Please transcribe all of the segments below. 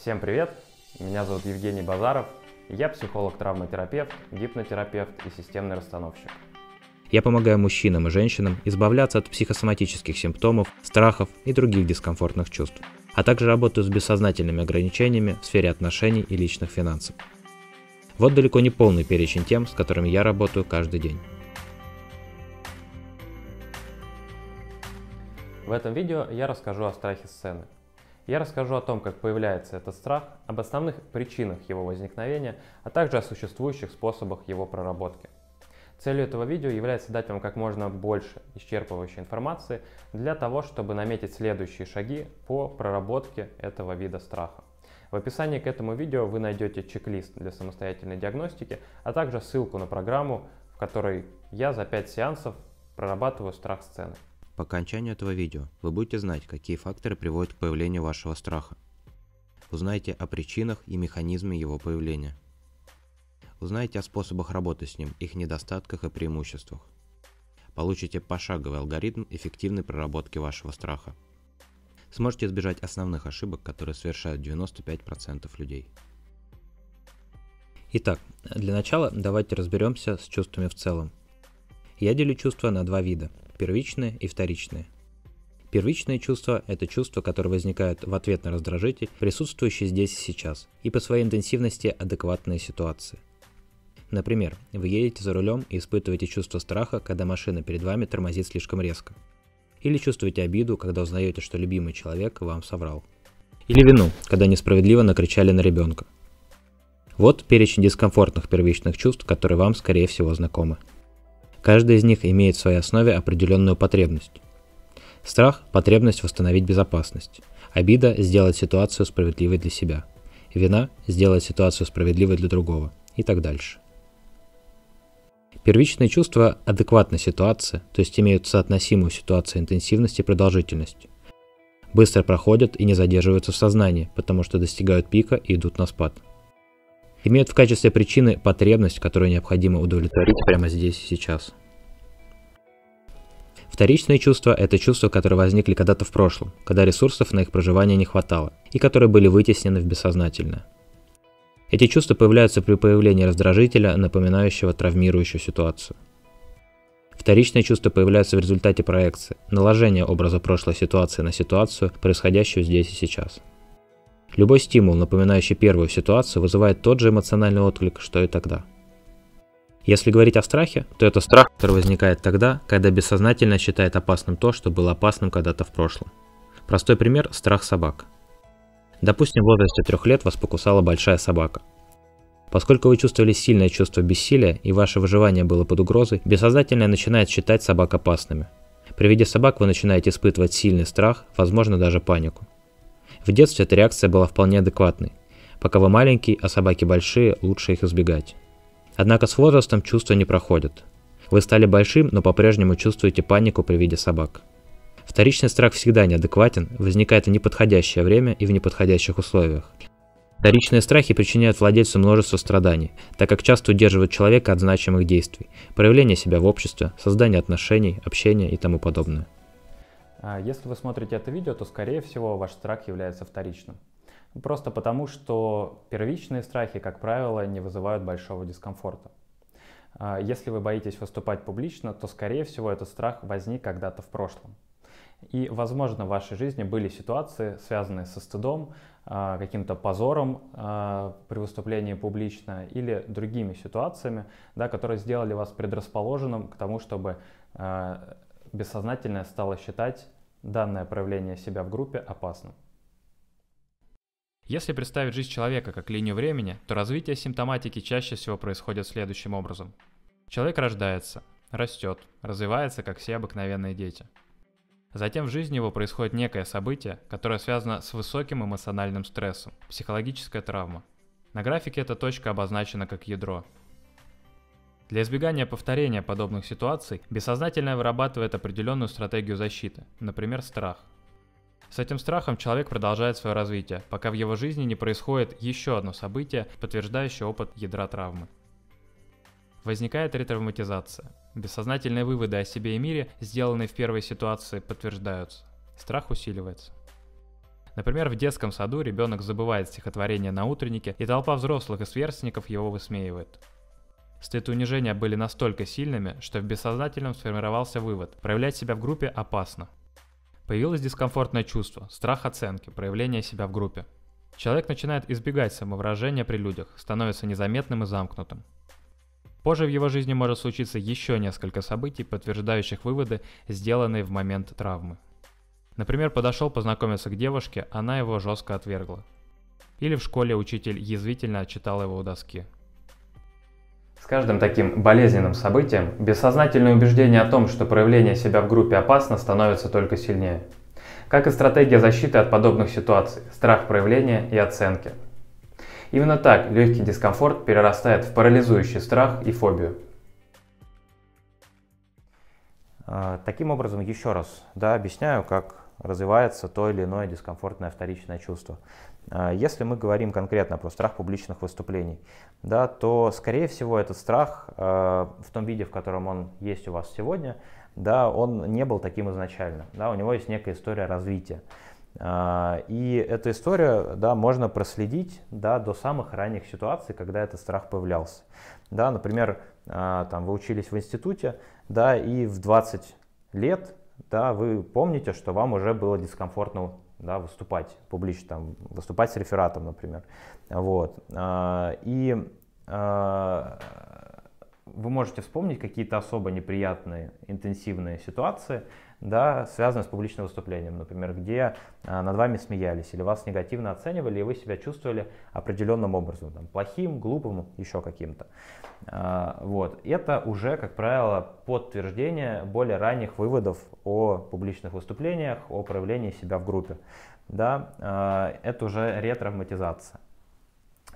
Всем привет! Меня зовут Евгений Базаров. Я психолог-травматерапевт, гипнотерапевт и системный расстановщик. Я помогаю мужчинам и женщинам избавляться от психосоматических симптомов, страхов и других дискомфортных чувств, а также работаю с бессознательными ограничениями в сфере отношений и личных финансов. Вот далеко не полный перечень тем, с которыми я работаю каждый день. В этом видео я расскажу о страхе сцены – я расскажу о том, как появляется этот страх, об основных причинах его возникновения, а также о существующих способах его проработки. Целью этого видео является дать вам как можно больше исчерпывающей информации для того, чтобы наметить следующие шаги по проработке этого вида страха. В описании к этому видео вы найдете чек-лист для самостоятельной диагностики, а также ссылку на программу, в которой я за 5 сеансов прорабатываю страх сцены. По окончанию этого видео вы будете знать, какие факторы приводят к появлению вашего страха. Узнайте о причинах и механизме его появления. Узнайте о способах работы с ним, их недостатках и преимуществах. Получите пошаговый алгоритм эффективной проработки вашего страха. Сможете избежать основных ошибок, которые совершают 95% людей. Итак, для начала давайте разберемся с чувствами в целом. Я делю чувства на два вида – первичное и вторичное. Первичное чувство – это чувство, которое возникает в ответ на раздражитель, присутствующий здесь и сейчас, и по своей интенсивности адекватные ситуации. Например, вы едете за рулем и испытываете чувство страха, когда машина перед вами тормозит слишком резко. Или чувствуете обиду, когда узнаете, что любимый человек вам соврал. Или вину, когда несправедливо накричали на ребенка. Вот перечень дискомфортных первичных чувств, которые вам, скорее всего, знакомы. Каждая из них имеет в своей основе определенную потребность. Страх – потребность восстановить безопасность. Обида – сделать ситуацию справедливой для себя. Вина – сделать ситуацию справедливой для другого. И так дальше. Первичные чувства адекватны ситуации, то есть имеют соотносимую ситуацию интенсивность и продолжительность. Быстро проходят и не задерживаются в сознании, потому что достигают пика и идут на спад имеют в качестве причины потребность, которую необходимо удовлетворить прямо здесь и сейчас. Вторичные чувства – это чувства, которые возникли когда-то в прошлом, когда ресурсов на их проживание не хватало, и которые были вытеснены в бессознательное. Эти чувства появляются при появлении раздражителя, напоминающего травмирующую ситуацию. Вторичные чувства появляются в результате проекции, наложения образа прошлой ситуации на ситуацию, происходящую здесь и сейчас. Любой стимул, напоминающий первую ситуацию, вызывает тот же эмоциональный отклик, что и тогда. Если говорить о страхе, то это страх, который возникает тогда, когда бессознательно считает опасным то, что было опасным когда-то в прошлом. Простой пример – страх собак. Допустим, в возрасте трех лет вас покусала большая собака. Поскольку вы чувствовали сильное чувство бессилия и ваше выживание было под угрозой, бессознательно начинает считать собак опасными. При виде собак вы начинаете испытывать сильный страх, возможно даже панику. В детстве эта реакция была вполне адекватной. Пока вы маленький, а собаки большие, лучше их избегать. Однако с возрастом чувства не проходят. Вы стали большим, но по-прежнему чувствуете панику при виде собак. Вторичный страх всегда неадекватен, возникает в неподходящее время и в неподходящих условиях. Вторичные страхи причиняют владельцу множество страданий, так как часто удерживают человека от значимых действий, проявления себя в обществе, создания отношений, общения и тому подобное. А, если вы смотрите это видео, то, скорее всего, ваш страх является вторичным. Просто потому, что первичные страхи, как правило, не вызывают большого дискомфорта. А, если вы боитесь выступать публично, то, скорее всего, этот страх возник когда-то в прошлом. И, возможно, в вашей жизни были ситуации, связанные со стыдом, а, каким-то позором при выступлении публично или другими ситуациями, да, которые сделали вас предрасположенным к тому, чтобы бессознательное стало считать данное проявление себя в группе опасным. Если представить жизнь человека как линию времени, то развитие симптоматики чаще всего происходит следующим образом. Человек рождается, растет, развивается, как все обыкновенные дети. Затем в жизни его происходит некое событие, которое связано с высоким эмоциональным стрессом, психологическая травма. На графике эта точка обозначена как ядро, для избегания повторения подобных ситуаций бессознательное вырабатывает определенную стратегию защиты, например, страх. С этим страхом человек продолжает свое развитие, пока в его жизни не происходит еще одно событие, подтверждающее опыт ядра травмы. Возникает ретравматизация. Бессознательные выводы о себе и мире, сделанные в первой ситуации, подтверждаются. Страх усиливается. Например, в детском саду ребенок забывает стихотворение на утреннике, и толпа взрослых и сверстников его высмеивает. Стыд и унижение были настолько сильными, что в бессознательном сформировался вывод – проявлять себя в группе опасно. Появилось дискомфортное чувство, страх оценки, проявление себя в группе. Человек начинает избегать самовыражения при людях, становится незаметным и замкнутым. Позже в его жизни может случиться еще несколько событий, подтверждающих выводы, сделанные в момент травмы. Например, подошел познакомиться к девушке, она его жестко отвергла. Или в школе учитель язвительно отчитал его у доски – с каждым таким болезненным событием бессознательное убеждение о том, что проявление себя в группе опасно, становится только сильнее. Как и стратегия защиты от подобных ситуаций, страх проявления и оценки. Именно так легкий дискомфорт перерастает в парализующий страх и фобию. А, таким образом, еще раз да, объясняю, как развивается то или иное дискомфортное вторичное чувство. А, если мы говорим конкретно про страх публичных выступлений, да, то, скорее всего, этот страх а, в том виде, в котором он есть у вас сегодня, да, он не был таким изначально. Да, у него есть некая история развития. А, и эту историю да, можно проследить да, до самых ранних ситуаций, когда этот страх появлялся. Да, например, там, вы учились в институте, да, и в 20 лет да, вы помните, что вам уже было дискомфортно да, выступать публично, там, выступать с рефератом, например. Вот. А, и а, вы можете вспомнить какие-то особо неприятные, интенсивные ситуации, да, связанные с публичным выступлением, например, где а, над вами смеялись или вас негативно оценивали, и вы себя чувствовали определенным образом, там, плохим, глупым, еще каким-то. А, вот. Это уже, как правило, подтверждение более ранних выводов о публичных выступлениях, о проявлении себя в группе. Да, а, это уже ретравматизация.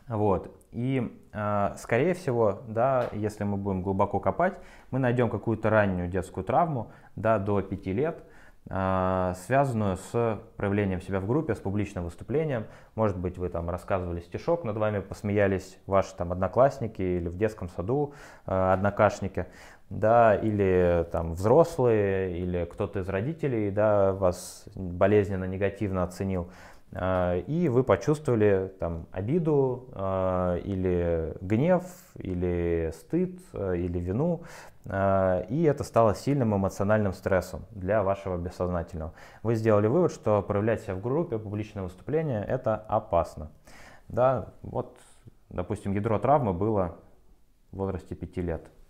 Вот. И, э, скорее всего, да, если мы будем глубоко копать, мы найдем какую-то раннюю детскую травму да, до 5 лет, э, связанную с проявлением себя в группе, с публичным выступлением. Может быть, вы там рассказывали стишок, над вами посмеялись ваши там одноклассники или в детском саду э, однокашники, да, или там взрослые, или кто-то из родителей, да, вас болезненно, негативно оценил. А, и вы почувствовали там обиду а, или гнев, или стыд, а, или вину, и это стало сильным эмоциональным стрессом для вашего бессознательного. Вы сделали вывод, что проявлять себя в группе, публичное выступление – это опасно. Да, вот, допустим, ядро травмы было в возрасте 5 лет –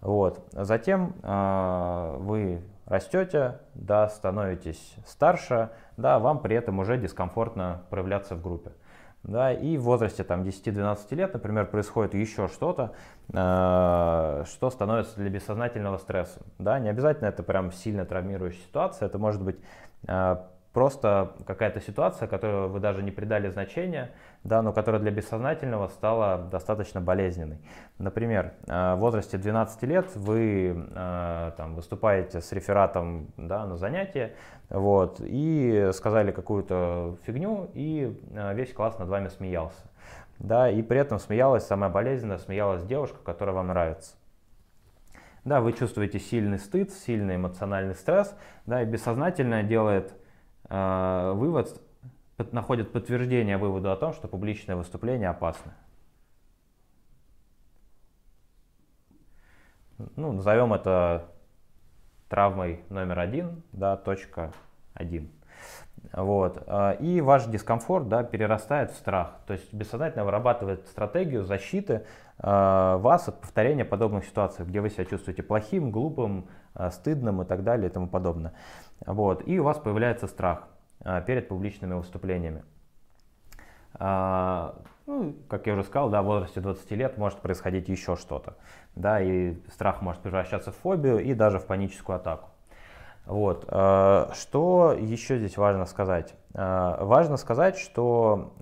вот. Затем э, вы растете, да, становитесь старше, да, вам при этом уже дискомфортно проявляться в группе. Да, и в возрасте там, 10-12 лет, например, происходит еще что-то, э, что становится для бессознательного стресса. Да? Не обязательно это прям сильно травмирующая ситуация, это может быть э, просто какая-то ситуация, которую вы даже не придали значения, да, но которая для бессознательного стала достаточно болезненной. Например, э, в возрасте 12 лет вы э, там, выступаете с рефератом да, на занятие, вот, и сказали какую-то фигню, и э, весь класс над вами смеялся. Да, и при этом смеялась самая болезненная, смеялась девушка, которая вам нравится. Да, вы чувствуете сильный стыд, сильный эмоциональный стресс, да, и бессознательно делает э, вывод, находят подтверждение выводу о том, что публичное выступление опасно. Ну, назовем это травмой номер один, да, точка один. Вот. А, и ваш дискомфорт да, перерастает в страх. То есть бессознательно вырабатывает стратегию защиты а, вас от повторения подобных ситуаций, где вы себя чувствуете плохим, глупым, а, стыдным и так далее и тому подобное. Вот. И у вас появляется страх. А, перед публичными выступлениями. А, ну, как я уже сказал, да, в возрасте 20 лет может происходить еще что-то. Да, и страх может превращаться в фобию и даже в паническую атаку. Вот. А, что еще здесь важно сказать? Важно сказать, что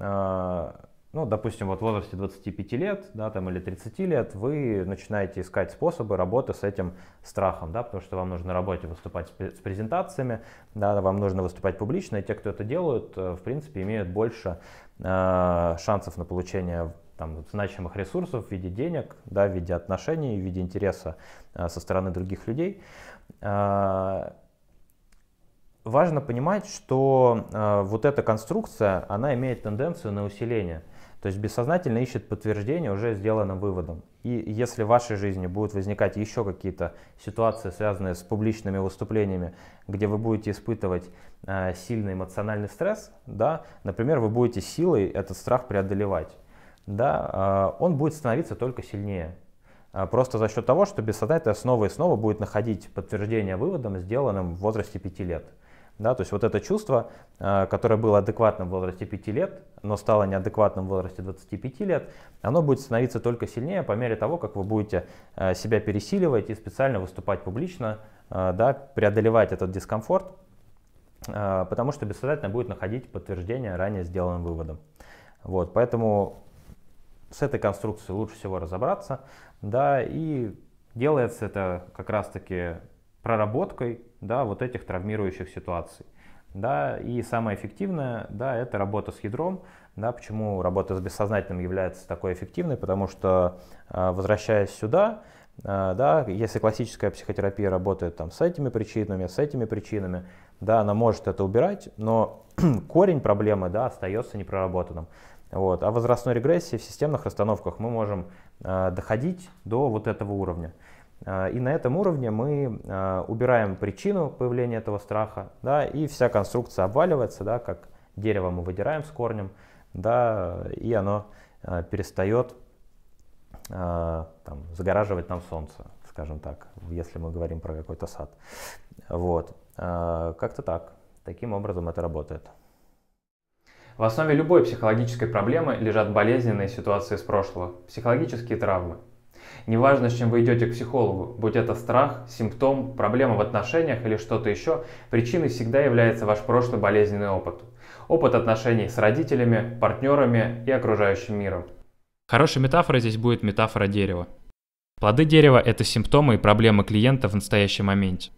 ну, допустим, вот в возрасте 25 лет, да, там, или 30 лет, вы начинаете искать способы работы с этим страхом, да, потому что вам нужно на работе выступать с презентациями, да, вам нужно выступать публично, и те, кто это делают, э, в принципе, имеют больше э, шансов на получение там, значимых ресурсов в виде денег, да, в виде отношений, в виде интереса э, со стороны других людей. Э, важно понимать, что э, вот эта конструкция, она имеет тенденцию на усиление – то есть бессознательно ищет подтверждение уже сделанным выводом. И если в вашей жизни будут возникать еще какие-то ситуации, связанные с публичными выступлениями, где вы будете испытывать э, сильный эмоциональный стресс, да, например, вы будете силой этот страх преодолевать, да, э, он будет становиться только сильнее. Э, просто за счет того, что бессознательно снова и снова будет находить подтверждение выводом, сделанным в возрасте 5 лет. Да, то есть вот это чувство, а, которое было адекватным в возрасте 5 лет, но стало неадекватным в возрасте 25 лет, оно будет становиться только сильнее по мере того, как вы будете а, себя пересиливать и специально выступать публично, а, да, преодолевать этот дискомфорт, потому что бессознательно будет находить подтверждение ранее сделанным выводом. Вот, поэтому с этой конструкцией лучше всего разобраться, да, и делается это как раз-таки проработкой да, вот этих травмирующих ситуаций. Да, и самое эффективное, да, это работа с ядром. Да, почему работа с бессознательным является такой эффективной? Потому что, э, возвращаясь сюда, э, да, если классическая психотерапия работает там, с этими причинами, с этими причинами, да, она может это убирать, но корень проблемы да, остается непроработанным. Вот. А возрастной регрессии в системных расстановках мы можем э, доходить до вот этого уровня. А, и на этом уровне мы а, убираем причину появления этого страха, да, и вся конструкция обваливается, да, как дерево мы выдираем с корнем, да, и оно а, перестает там, загораживать нам солнце, скажем так, если мы говорим про какой-то сад. Вот, как-то так. Таким образом это работает. В основе любой психологической проблемы лежат болезненные ситуации из прошлого, психологические травмы, Неважно, с чем вы идете к психологу, будь это страх, симптом, проблема в отношениях или что-то еще, причиной всегда является ваш прошлый болезненный опыт. Опыт отношений с родителями, партнерами и окружающим миром. Хорошей метафорой здесь будет метафора дерева. Плоды дерева – это симптомы и проблемы клиента в настоящий моменте.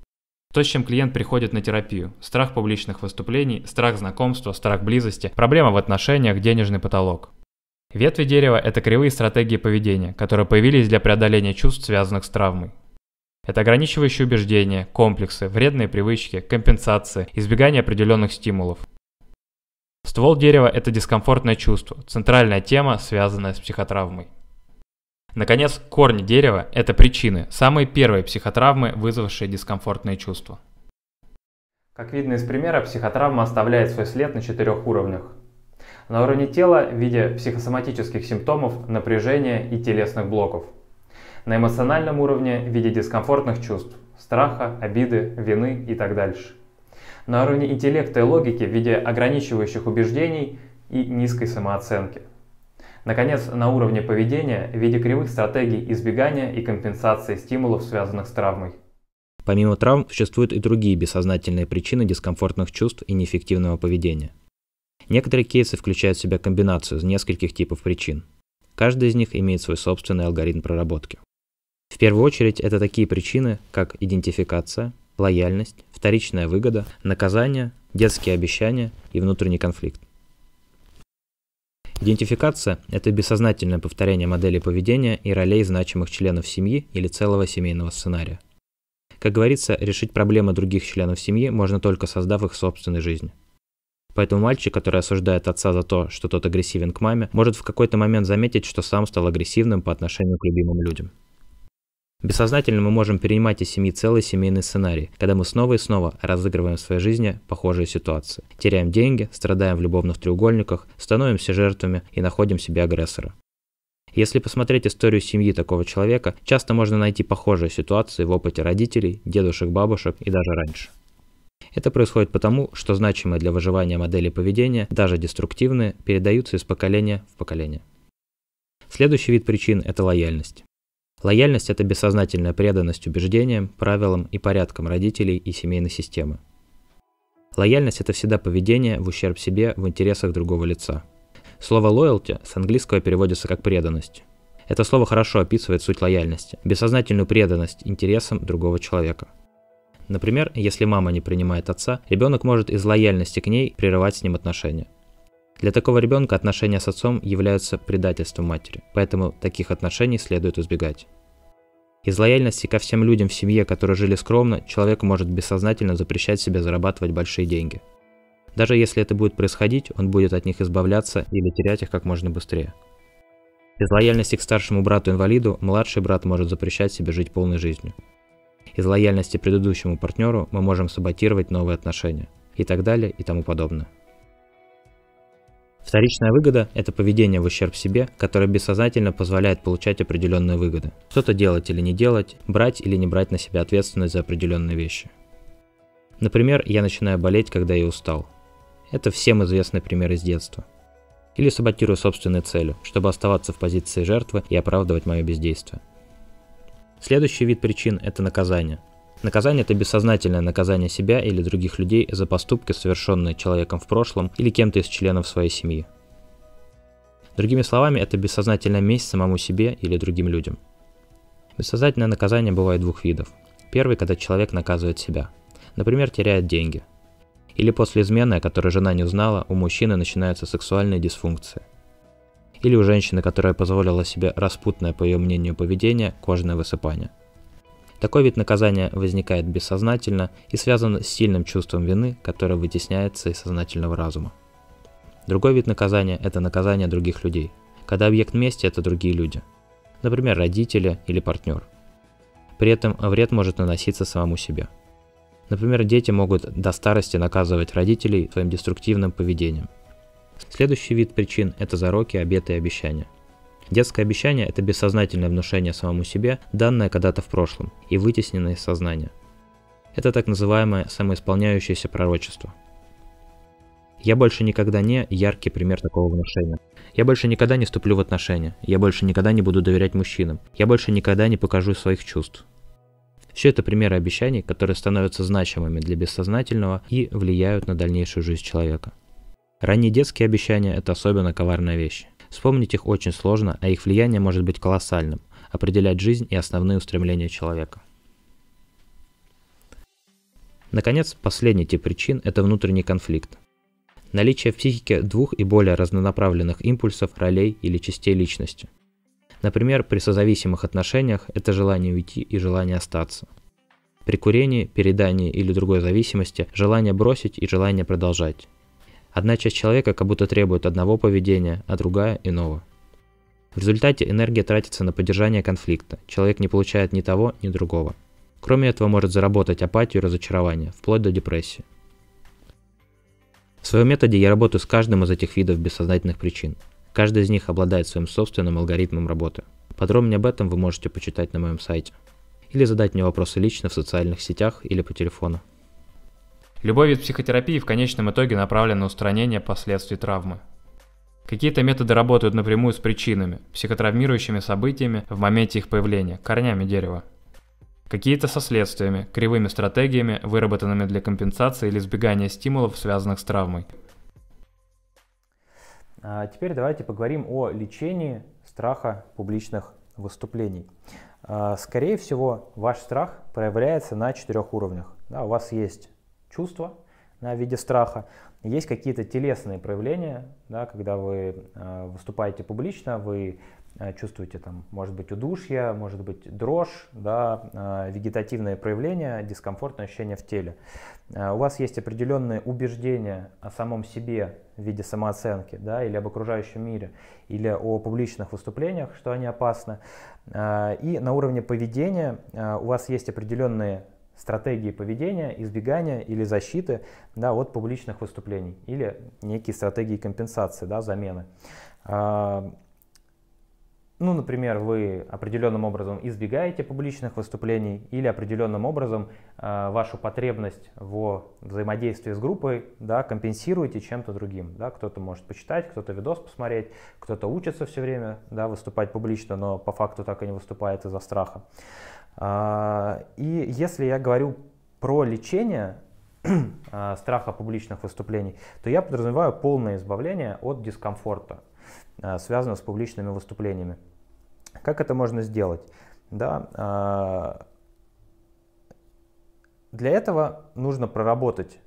То, с чем клиент приходит на терапию. Страх публичных выступлений, страх знакомства, страх близости, проблема в отношениях, денежный потолок. Ветви дерева – это кривые стратегии поведения, которые появились для преодоления чувств, связанных с травмой. Это ограничивающие убеждения, комплексы, вредные привычки, компенсации, избегание определенных стимулов. Ствол дерева – это дискомфортное чувство, центральная тема, связанная с психотравмой. Наконец, корни дерева – это причины, самые первые психотравмы, вызвавшие дискомфортные чувства. Как видно из примера, психотравма оставляет свой след на четырех уровнях на уровне тела в виде психосоматических симптомов напряжения и телесных блоков, на эмоциональном уровне в виде дискомфортных чувств, страха, обиды, вины и так дальше, на уровне интеллекта и логики в виде ограничивающих убеждений и низкой самооценки. Наконец, на уровне поведения в виде кривых стратегий избегания и компенсации стимулов, связанных с травмой. Помимо травм существуют и другие бессознательные причины дискомфортных чувств и неэффективного поведения – Некоторые кейсы включают в себя комбинацию из нескольких типов причин. Каждый из них имеет свой собственный алгоритм проработки. В первую очередь это такие причины, как идентификация, лояльность, вторичная выгода, наказание, детские обещания и внутренний конфликт. Идентификация – это бессознательное повторение модели поведения и ролей значимых членов семьи или целого семейного сценария. Как говорится, решить проблемы других членов семьи можно только создав их собственной жизнь. Поэтому мальчик, который осуждает отца за то, что тот агрессивен к маме, может в какой-то момент заметить, что сам стал агрессивным по отношению к любимым людям. Бессознательно мы можем перенимать из семьи целый семейный сценарий, когда мы снова и снова разыгрываем в своей жизни похожие ситуации. Теряем деньги, страдаем в любовных треугольниках, становимся жертвами и находим себе агрессора. Если посмотреть историю семьи такого человека, часто можно найти похожие ситуации в опыте родителей, дедушек, бабушек и даже раньше. Это происходит потому, что значимые для выживания модели поведения, даже деструктивные, передаются из поколения в поколение. Следующий вид причин – это лояльность. Лояльность – это бессознательная преданность убеждениям, правилам и порядкам родителей и семейной системы. Лояльность – это всегда поведение в ущерб себе в интересах другого лица. Слово «loyalty» с английского переводится как «преданность». Это слово хорошо описывает суть лояльности – бессознательную преданность интересам другого человека – Например, если мама не принимает отца, ребенок может из лояльности к ней прерывать с ним отношения. Для такого ребенка отношения с отцом являются предательством матери, поэтому таких отношений следует избегать. Из лояльности ко всем людям в семье, которые жили скромно, человек может бессознательно запрещать себе зарабатывать большие деньги. Даже если это будет происходить, он будет от них избавляться или терять их как можно быстрее. Из лояльности к старшему брату-инвалиду младший брат может запрещать себе жить полной жизнью. Из лояльности предыдущему партнеру мы можем саботировать новые отношения и так далее и тому подобное. Вторичная выгода – это поведение в ущерб себе, которое бессознательно позволяет получать определенные выгоды. Что-то делать или не делать, брать или не брать на себя ответственность за определенные вещи. Например, я начинаю болеть, когда я устал. Это всем известный пример из детства. Или саботирую собственные цели, чтобы оставаться в позиции жертвы и оправдывать мое бездействие. Следующий вид причин – это наказание. Наказание – это бессознательное наказание себя или других людей за поступки, совершенные человеком в прошлом или кем-то из членов своей семьи. Другими словами, это бессознательная месть самому себе или другим людям. Бессознательное наказание бывает двух видов. Первый, когда человек наказывает себя. Например, теряет деньги. Или после измены, о которой жена не узнала, у мужчины начинаются сексуальные дисфункции – или у женщины, которая позволила себе распутное, по ее мнению, поведение, кожное высыпание. Такой вид наказания возникает бессознательно и связан с сильным чувством вины, которое вытесняется из сознательного разума. Другой вид наказания – это наказание других людей, когда объект мести – это другие люди, например, родители или партнер. При этом вред может наноситься самому себе. Например, дети могут до старости наказывать родителей своим деструктивным поведением, Следующий вид причин – это зароки, обеты и обещания. Детское обещание – это бессознательное внушение самому себе, данное когда-то в прошлом и вытесненное из сознания. Это так называемое самоисполняющееся пророчество. Я больше никогда не яркий пример такого внушения. Я больше никогда не вступлю в отношения. Я больше никогда не буду доверять мужчинам. Я больше никогда не покажу своих чувств. Все это примеры обещаний, которые становятся значимыми для бессознательного и влияют на дальнейшую жизнь человека. Ранние детские обещания – это особенно коварная вещь. Вспомнить их очень сложно, а их влияние может быть колоссальным, определять жизнь и основные устремления человека. Наконец, последний тип причин – это внутренний конфликт. Наличие в психике двух и более разнонаправленных импульсов, ролей или частей личности. Например, при созависимых отношениях это желание уйти и желание остаться. При курении, передании или другой зависимости желание бросить и желание продолжать. Одна часть человека как будто требует одного поведения, а другая – иного. В результате энергия тратится на поддержание конфликта. Человек не получает ни того, ни другого. Кроме этого может заработать апатию и разочарование, вплоть до депрессии. В своем методе я работаю с каждым из этих видов бессознательных причин. Каждый из них обладает своим собственным алгоритмом работы. Подробнее об этом вы можете почитать на моем сайте. Или задать мне вопросы лично в социальных сетях или по телефону. Любой вид психотерапии в конечном итоге направлен на устранение последствий травмы. Какие-то методы работают напрямую с причинами, психотравмирующими событиями в моменте их появления, корнями дерева. Какие-то со следствиями, кривыми стратегиями, выработанными для компенсации или избегания стимулов, связанных с травмой. А теперь давайте поговорим о лечении страха публичных выступлений. А, скорее всего, ваш страх проявляется на четырех уровнях. Да, у вас есть чувства да, в виде страха, есть какие-то телесные проявления, да, когда вы э, выступаете публично, вы э, чувствуете там, может быть, удушье, может быть, дрожь, да, э, вегетативные проявления, дискомфортное ощущение в теле. Э, у вас есть определенные убеждения о самом себе в виде самооценки, да, или об окружающем мире, или о публичных выступлениях, что они опасны. Э, и на уровне поведения э, у вас есть определенные стратегии поведения, избегания или защиты да, от публичных выступлений или некие стратегии компенсации, да, замены. А, ну, например, вы определенным образом избегаете публичных выступлений или определенным образом э, вашу потребность в взаимодействии с группой да, компенсируете чем-то другим. Да? Кто-то может почитать, кто-то видос посмотреть, кто-то учится все время да, выступать публично, но по факту так и не выступает из-за страха. А, и если я говорю про лечение а, страха публичных выступлений, то я подразумеваю полное избавление от дискомфорта, а, связанного с публичными выступлениями. Как это можно сделать? Да, для этого нужно проработать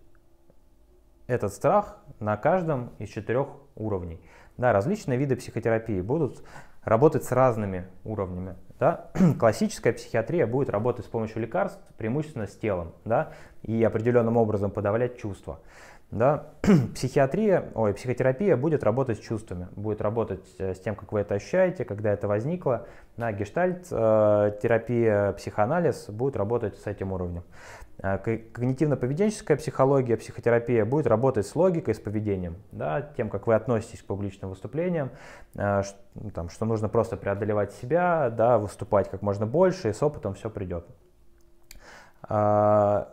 этот страх на каждом из четырех уровней. Да, различные виды психотерапии будут работать с разными уровнями. Да? Классическая психиатрия будет работать с помощью лекарств, преимущественно с телом, да? и определенным образом подавлять чувства. Да? Психиатрия, ой, психотерапия будет работать с чувствами, будет работать э, с тем, как вы это ощущаете, когда это возникло. На гештальт э, терапия, психоанализ будет работать с этим уровнем. Э, когнитивно-поведенческая психология, психотерапия будет работать с логикой, с поведением, да, тем, как вы относитесь к публичным выступлениям, э, что, там, что нужно просто преодолевать себя, да, выступать как можно больше, и с опытом все придет. Э,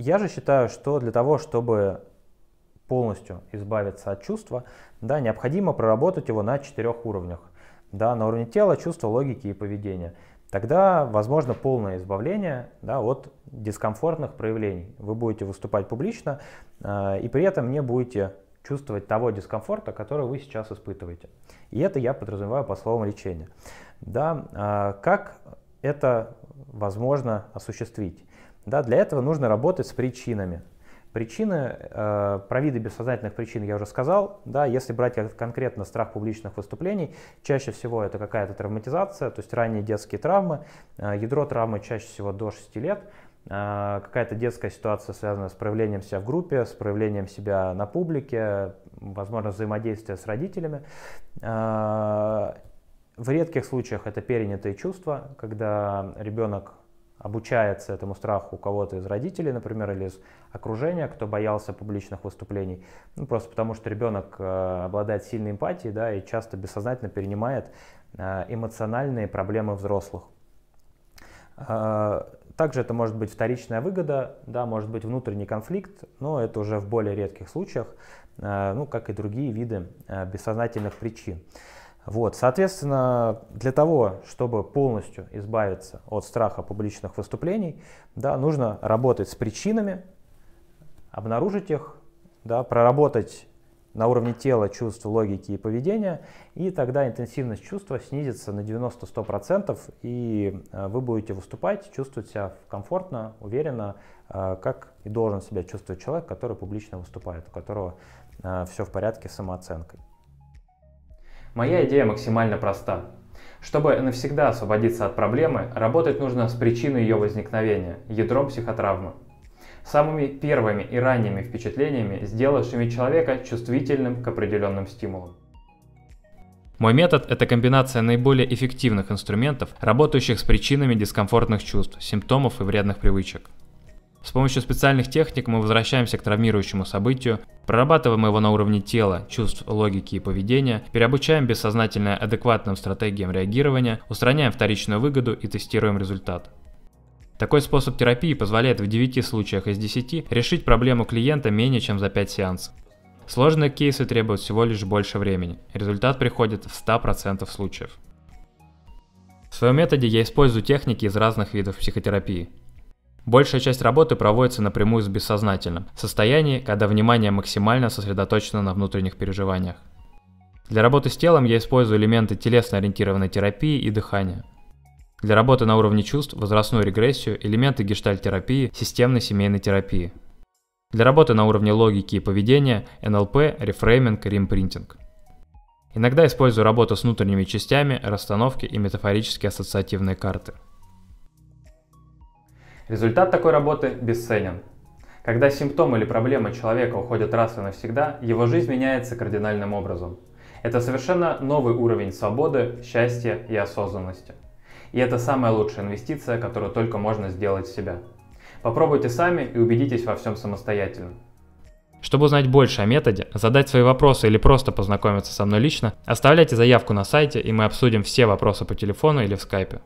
я же считаю, что для того, чтобы полностью избавиться от чувства, да, необходимо проработать его на четырех уровнях. Да, на уровне тела, чувства, логики и поведения. Тогда возможно полное избавление да, от дискомфортных проявлений. Вы будете выступать публично э, и при этом не будете чувствовать того дискомфорта, который вы сейчас испытываете. И это я подразумеваю по словам лечения. Да, э, как это возможно осуществить? Да, для этого нужно работать с причинами. Причины, э, про виды бессознательных причин я уже сказал. Да, если брать конкретно страх публичных выступлений, чаще всего это какая-то травматизация, то есть ранние детские травмы. Э, ядро травмы чаще всего до 6 лет. Э, какая-то детская ситуация, связанная с проявлением себя в группе, с проявлением себя на публике, возможно, взаимодействие с родителями. Э, в редких случаях это перенятые чувства, когда ребенок обучается этому страху у кого-то из родителей, например, или из окружения, кто боялся публичных выступлений. Ну, просто потому что ребенок э, обладает сильной эмпатией да, и часто бессознательно перенимает э, эмоциональные проблемы взрослых. Э, также это может быть вторичная выгода, да, может быть внутренний конфликт, но это уже в более редких случаях, э, ну, как и другие виды э, бессознательных причин. Вот, соответственно, для того, чтобы полностью избавиться от страха публичных выступлений, да, нужно работать с причинами, обнаружить их, да, проработать на уровне тела чувств, логики и поведения, и тогда интенсивность чувства снизится на 90-100%, и э, вы будете выступать, чувствовать себя комфортно, уверенно, э, как и должен себя чувствовать человек, который публично выступает, у которого э, все в порядке с самооценкой. Моя идея максимально проста. Чтобы навсегда освободиться от проблемы, работать нужно с причиной ее возникновения – ядром психотравмы. Самыми первыми и ранними впечатлениями, сделавшими человека чувствительным к определенным стимулам. Мой метод – это комбинация наиболее эффективных инструментов, работающих с причинами дискомфортных чувств, симптомов и вредных привычек. С помощью специальных техник мы возвращаемся к травмирующему событию, прорабатываем его на уровне тела, чувств, логики и поведения, переобучаем бессознательное адекватным стратегиям реагирования, устраняем вторичную выгоду и тестируем результат. Такой способ терапии позволяет в 9 случаях из 10 решить проблему клиента менее чем за 5 сеансов. Сложные кейсы требуют всего лишь больше времени. Результат приходит в 100% случаев. В своем методе я использую техники из разных видов психотерапии. Большая часть работы проводится напрямую с бессознательным, состоянии, когда внимание максимально сосредоточено на внутренних переживаниях. Для работы с телом я использую элементы телесно-ориентированной терапии и дыхания. Для работы на уровне чувств, возрастную регрессию, элементы гештальтерапии, системной семейной терапии. Для работы на уровне логики и поведения – НЛП, рефрейминг и ремпринтинг. Иногда использую работу с внутренними частями, расстановки и метафорические ассоциативные карты – Результат такой работы бесценен. Когда симптом или проблема человека уходят раз и навсегда, его жизнь меняется кардинальным образом. Это совершенно новый уровень свободы, счастья и осознанности. И это самая лучшая инвестиция, которую только можно сделать в себя. Попробуйте сами и убедитесь во всем самостоятельно. Чтобы узнать больше о методе, задать свои вопросы или просто познакомиться со мной лично, оставляйте заявку на сайте, и мы обсудим все вопросы по телефону или в скайпе.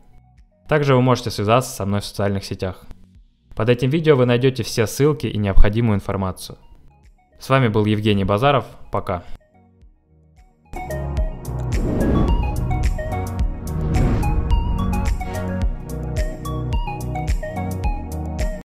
Также вы можете связаться со мной в социальных сетях. Под этим видео вы найдете все ссылки и необходимую информацию. С вами был Евгений Базаров. Пока.